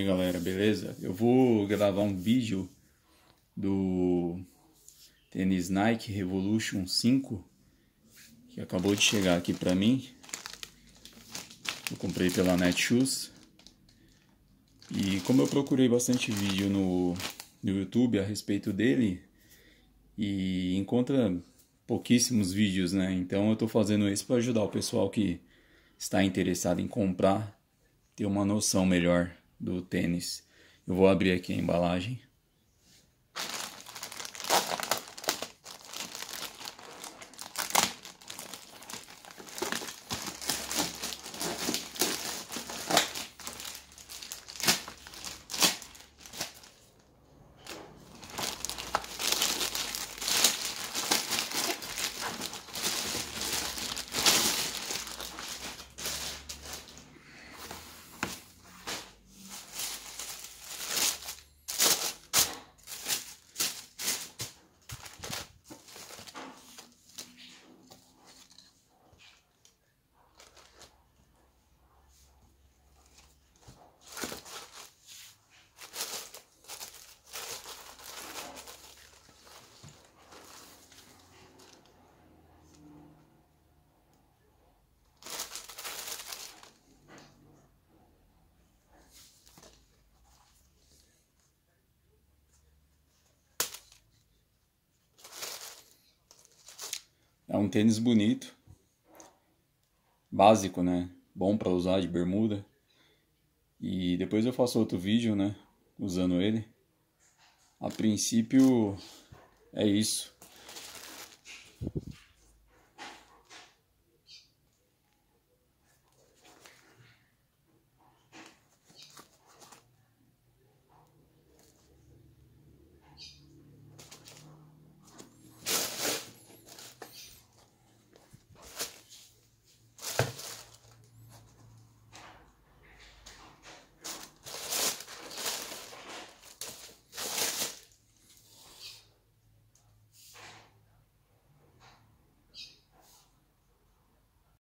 aí galera, beleza? Eu vou gravar um vídeo do tênis Nike Revolution 5 que acabou de chegar aqui pra mim. Eu comprei pela Netshoes. E como eu procurei bastante vídeo no, no YouTube a respeito dele e encontra pouquíssimos vídeos, né? Então eu tô fazendo isso para ajudar o pessoal que está interessado em comprar ter uma noção melhor do tênis. Eu vou abrir aqui a embalagem. É um tênis bonito, básico, né? Bom para usar de bermuda. E depois eu faço outro vídeo, né? Usando ele. A princípio é isso.